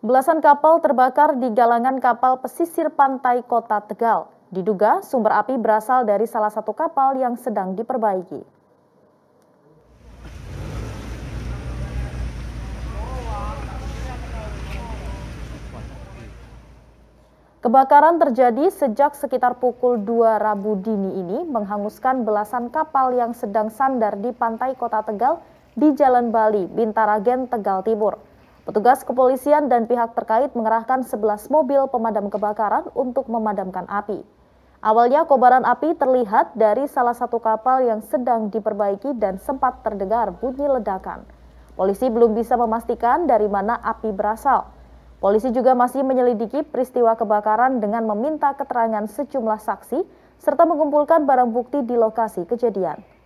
Belasan kapal terbakar di galangan kapal pesisir pantai kota Tegal. Diduga sumber api berasal dari salah satu kapal yang sedang diperbaiki. Kebakaran terjadi sejak sekitar pukul 2 Rabu dini ini menghanguskan belasan kapal yang sedang sandar di pantai kota Tegal di Jalan Bali, Bintaragen, Tegal Timur. Petugas kepolisian dan pihak terkait mengerahkan 11 mobil pemadam kebakaran untuk memadamkan api. Awalnya kobaran api terlihat dari salah satu kapal yang sedang diperbaiki dan sempat terdengar bunyi ledakan. Polisi belum bisa memastikan dari mana api berasal. Polisi juga masih menyelidiki peristiwa kebakaran dengan meminta keterangan sejumlah saksi serta mengumpulkan barang bukti di lokasi kejadian.